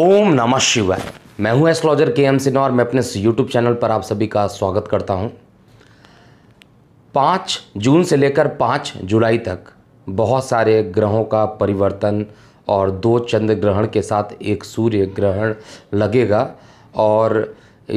ओम नमः शिवाय मैं हूं एस्ट्रोलॉजर के एम सिन्हा और मैं अपने यूट्यूब चैनल पर आप सभी का स्वागत करता हूं पाँच जून से लेकर पाँच जुलाई तक बहुत सारे ग्रहों का परिवर्तन और दो चंद्र ग्रहण के साथ एक सूर्य ग्रहण लगेगा और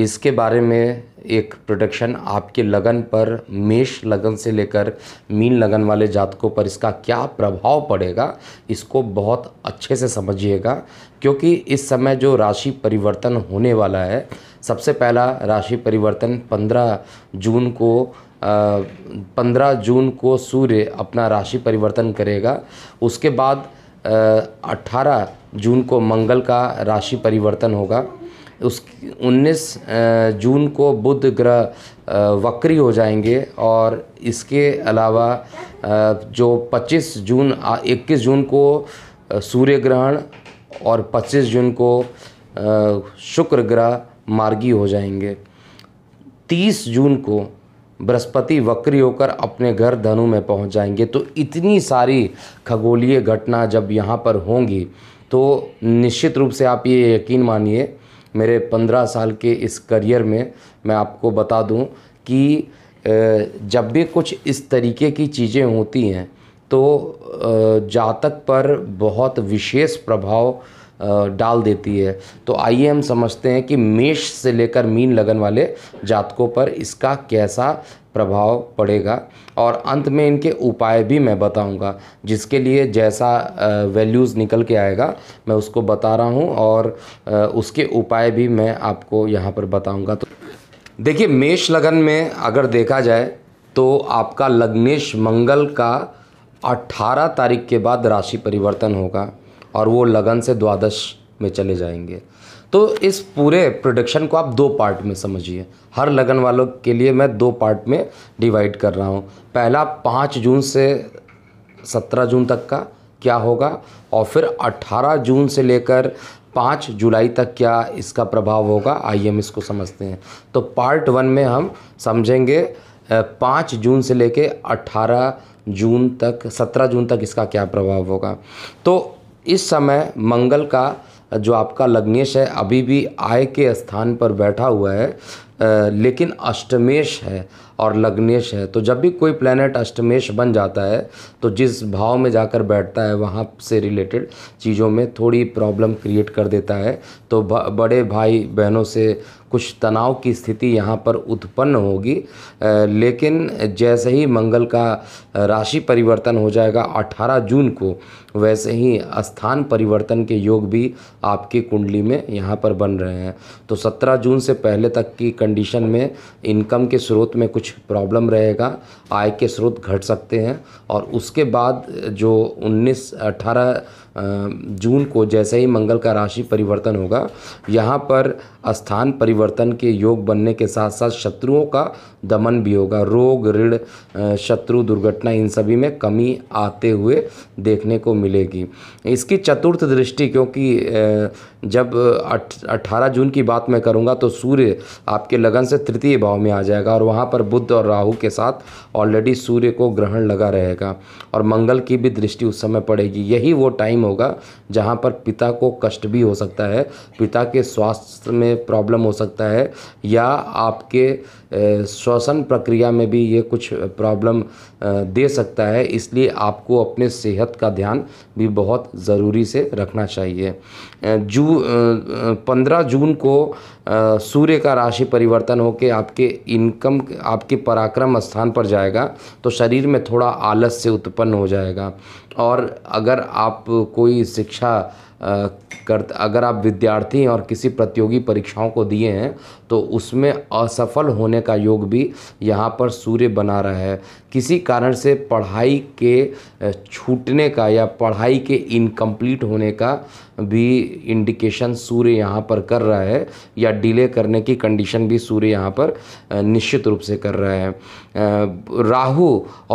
इसके बारे में एक प्रोडक्शन आपके लगन पर मेष लगन से लेकर मीन लगन वाले जातकों पर इसका क्या प्रभाव पड़ेगा इसको बहुत अच्छे से समझिएगा क्योंकि इस समय जो राशि परिवर्तन होने वाला है सबसे पहला राशि परिवर्तन 15 जून को पंद्रह जून को सूर्य अपना राशि परिवर्तन करेगा उसके बाद अट्ठारह जून को मंगल का राशि परिवर्तन होगा उस 19 जून को बुध ग्रह वक्री हो जाएंगे और इसके अलावा जो 25 जून 21 जून को सूर्य ग्रहण और 25 जून को शुक्र ग्रह मार्गी हो जाएंगे 30 जून को बृहस्पति वक्री होकर अपने घर धनु में पहुंच जाएंगे तो इतनी सारी खगोलीय घटना जब यहाँ पर होंगी तो निश्चित रूप से आप ये यकीन मानिए मेरे पंद्रह साल के इस करियर में मैं आपको बता दूं कि जब भी कुछ इस तरीके की चीज़ें होती हैं तो जातक पर बहुत विशेष प्रभाव डाल देती है तो आइए हम समझते हैं कि मेष से लेकर मीन लगन वाले जातकों पर इसका कैसा प्रभाव पड़ेगा और अंत में इनके उपाय भी मैं बताऊंगा जिसके लिए जैसा वैल्यूज़ निकल के आएगा मैं उसको बता रहा हूं और उसके उपाय भी मैं आपको यहां पर बताऊंगा तो देखिए मेष लगन में अगर देखा जाए तो आपका लग्नेश मंगल का 18 तारीख के बाद राशि परिवर्तन होगा और वो लगन से द्वादश में चले जाएंगे तो इस पूरे प्रोडक्शन को आप दो पार्ट में समझिए हर लगन वालों के लिए मैं दो पार्ट में डिवाइड कर रहा हूँ पहला पाँच जून से सत्रह जून तक का क्या होगा और फिर अट्ठारह जून से लेकर पाँच जुलाई तक क्या इसका प्रभाव होगा आइए हम इसको समझते हैं तो पार्ट वन में हम समझेंगे पाँच जून से लेकर अट्ठारह जून तक सत्रह जून तक इसका क्या प्रभाव होगा तो इस समय मंगल का जो आपका लग्नेश है अभी भी आय के स्थान पर बैठा हुआ है लेकिन अष्टमेश है और लग्नेश है तो जब भी कोई प्लैनेट अष्टमेश बन जाता है तो जिस भाव में जाकर बैठता है वहाँ से रिलेटेड चीज़ों में थोड़ी प्रॉब्लम क्रिएट कर देता है तो बड़े भाई बहनों से कुछ तनाव की स्थिति यहाँ पर उत्पन्न होगी लेकिन जैसे ही मंगल का राशि परिवर्तन हो जाएगा 18 जून को वैसे ही स्थान परिवर्तन के योग भी आपकी कुंडली में यहाँ पर बन रहे हैं तो 17 जून से पहले तक की कंडीशन में इनकम के स्रोत में कुछ प्रॉब्लम रहेगा आय के स्रोत घट सकते हैं और उसके बाद जो 19 18 जून को जैसे ही मंगल का राशि परिवर्तन होगा यहाँ पर स्थान परिवर्तन के योग बनने के साथ साथ शत्रुओं का दमन भी होगा रोग ऋण शत्रु दुर्घटना इन सभी में कमी आते हुए देखने को मिलेगी इसकी चतुर्थ दृष्टि क्योंकि जब अट्ठारह जून की बात मैं करूँगा तो सूर्य आपके लगन से तृतीय भाव में आ जाएगा और वहाँ पर बुद्ध और राहु के साथ ऑलरेडी सूर्य को ग्रहण लगा रहेगा और मंगल की भी दृष्टि उस समय पड़ेगी यही वो टाइम होगा जहाँ पर पिता को कष्ट भी हो सकता है पिता के स्वास्थ्य में प्रॉब्लम हो सकता है या आपके श्वसन प्रक्रिया में भी ये कुछ प्रॉब्लम दे सकता है इसलिए आपको अपने सेहत का ध्यान भी बहुत ज़रूरी से रखना चाहिए जू पंद्रह जून को सूर्य का राशि परिवर्तन होकर आपके इनकम आपके पराक्रम स्थान पर जाएगा तो शरीर में थोड़ा आलस से उत्पन्न हो जाएगा और अगर आप कोई शिक्षा कर अगर आप विद्यार्थी और किसी प्रतियोगी परीक्षाओं को दिए हैं तो उसमें असफल होने का योग भी यहाँ पर सूर्य बना रहा है किसी कारण से पढ़ाई के छूटने का या पढ़ाई के इनकम्प्लीट होने का भी इंडिकेशन सूर्य यहाँ पर कर रहा है या डिले करने की कंडीशन भी सूर्य यहाँ पर निश्चित रूप से कर रहा है राहु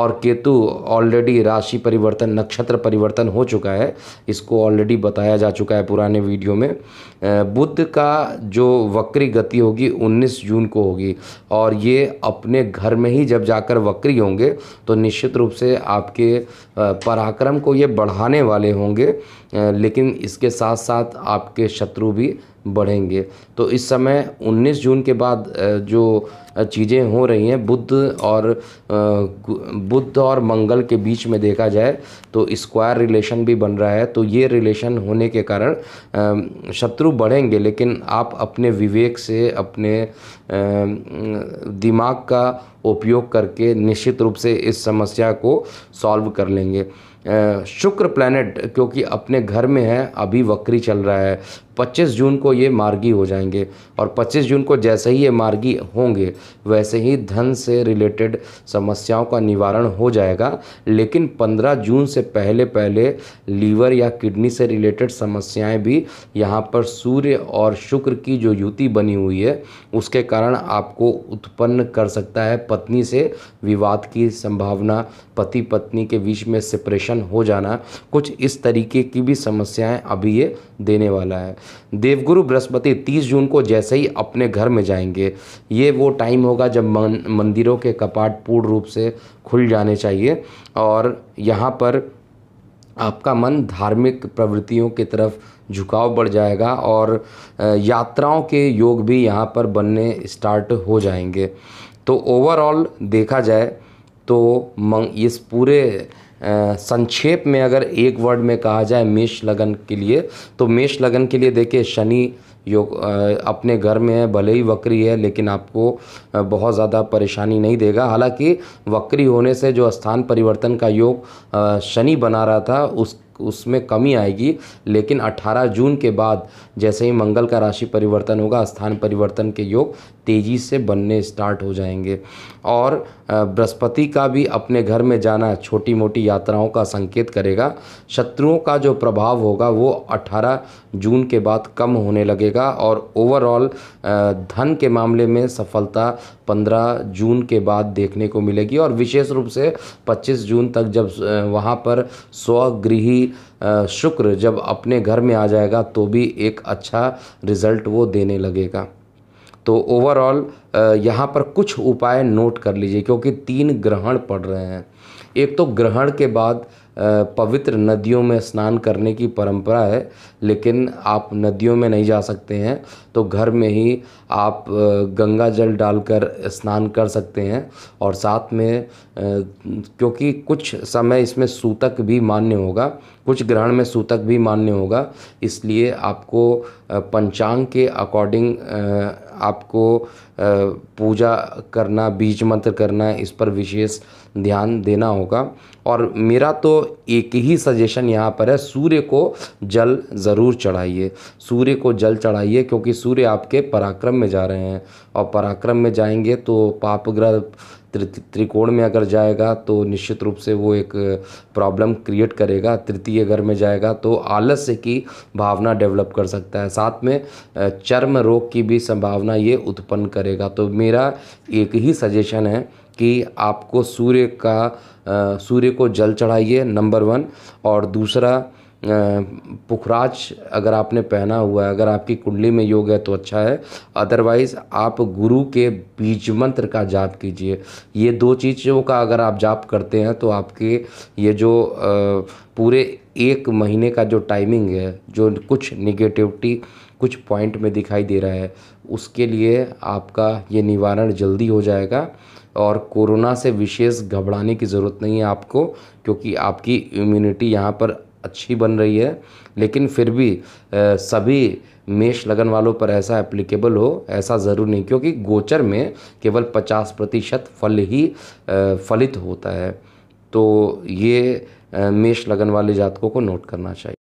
और केतु ऑलरेडी राशि परिवर्तन नक्षत्र परिवर्तन हो चुका है इसको ऑलरेडी बताया जा चुका है पुराने वीडियो में बुद्ध का जो वक्री गति होगी 19 जून को होगी और ये अपने घर में ही जब जाकर वक्री होंगे तो निश्चित रूप से आपके पराक्रम को ये बढ़ाने वाले होंगे लेकिन इसके साथ साथ आपके शत्रु भी बढ़ेंगे तो इस समय 19 जून के बाद जो चीज़ें हो रही हैं बुद्ध और बुद्ध और मंगल के बीच में देखा जाए तो स्क्वायर रिलेशन भी बन रहा है तो ये रिलेशन होने के कारण शत्रु बढ़ेंगे लेकिन आप अपने विवेक से अपने दिमाग का उपयोग करके निश्चित रूप से इस समस्या को सॉल्व कर लेंगे शुक्र प्लैनेट क्योंकि अपने घर में है अभी वक्री चल रहा है 25 जून को ये मार्गी हो जाएंगे और 25 जून को जैसे ही ये मार्गी होंगे वैसे ही धन से रिलेटेड समस्याओं का निवारण हो जाएगा लेकिन 15 जून से पहले पहले लीवर या किडनी से रिलेटेड समस्याएं भी यहाँ पर सूर्य और शुक्र की जो युति बनी हुई है उसके कारण आपको उत्पन्न कर सकता है पत्नी से विवाद की संभावना पति पत्नी के बीच में सेपरेशन रिजेक्शन हो जाना कुछ इस तरीके की भी समस्याएं अभी ये देने वाला है देवगुरु बृहस्पति 30 जून को जैसे ही अपने घर में जाएंगे ये वो टाइम होगा जब मन, मंदिरों के कपाट पूर्ण रूप से खुल जाने चाहिए और यहाँ पर आपका मन धार्मिक प्रवृत्तियों की तरफ झुकाव बढ़ जाएगा और यात्राओं के योग भी यहाँ पर बनने स्टार्ट हो जाएंगे तो ओवरऑल देखा जाए तो मंग इस पूरे संक्षेप में अगर एक वर्ड में कहा जाए मेष लगन के लिए तो मेष लगन के लिए देखिए शनि योग अपने घर में है भले ही वक्री है लेकिन आपको बहुत ज़्यादा परेशानी नहीं देगा हालांकि वक्री होने से जो स्थान परिवर्तन का योग शनि बना रहा था उस उसमें कमी आएगी लेकिन 18 जून के बाद जैसे ही मंगल का राशि परिवर्तन होगा स्थान परिवर्तन के योग तेज़ी से बनने स्टार्ट हो जाएंगे और बृहस्पति का भी अपने घर में जाना छोटी मोटी यात्राओं का संकेत करेगा शत्रुओं का जो प्रभाव होगा वो 18 जून के बाद कम होने लगेगा और ओवरऑल धन के मामले में सफलता 15 जून के बाद देखने को मिलेगी और विशेष रूप से 25 जून तक जब वहाँ पर स्वगृही शुक्र जब अपने घर में आ जाएगा तो भी एक अच्छा रिज़ल्ट वो देने लगेगा तो ओवरऑल यहाँ पर कुछ उपाय नोट कर लीजिए क्योंकि तीन ग्रहण पड़ रहे हैं एक तो ग्रहण के बाद पवित्र नदियों में स्नान करने की परंपरा है लेकिन आप नदियों में नहीं जा सकते हैं तो घर में ही आप गंगा जल डालकर स्नान कर सकते हैं और साथ में क्योंकि कुछ समय इसमें सूतक भी मान्य होगा कुछ ग्रहण में सूतक भी मान्य होगा इसलिए आपको पंचांग के अकॉर्डिंग आपको पूजा करना बीज मंत्र करना इस पर विशेष ध्यान देना होगा और मेरा तो एक ही सजेशन यहाँ पर है सूर्य को जल ज़रूर चढ़ाइए सूर्य को जल चढ़ाइए क्योंकि सूर्य आपके पराक्रम में जा रहे हैं और पराक्रम में जाएंगे तो पापग्रह त्रिकोण में अगर जाएगा तो निश्चित रूप से वो एक प्रॉब्लम क्रिएट करेगा तृतीय घर में जाएगा तो आलस्य की भावना डेवलप कर सकता है साथ में चर्म रोग की भी संभावना ये उत्पन्न करेगा तो मेरा एक ही सजेशन है कि आपको सूर्य का सूर्य को जल चढ़ाइए नंबर वन और दूसरा पुखराज अगर आपने पहना हुआ है अगर आपकी कुंडली में योग है तो अच्छा है अदरवाइज़ आप गुरु के बीज मंत्र का जाप कीजिए ये दो चीज़ों का अगर आप जाप करते हैं तो आपके ये जो पूरे एक महीने का जो टाइमिंग है जो कुछ निगेटिविटी कुछ पॉइंट में दिखाई दे रहा है उसके लिए आपका ये निवारण जल्दी हो जाएगा और कोरोना से विशेष घबराने की ज़रूरत नहीं है आपको क्योंकि आपकी इम्यूनिटी यहाँ पर अच्छी बन रही है लेकिन फिर भी सभी मेष लगन वालों पर ऐसा एप्लीकेबल हो ऐसा ज़रूर नहीं क्योंकि गोचर में केवल पचास प्रतिशत फल ही फलित होता है तो ये मेष लगन वाले जातकों को नोट करना चाहिए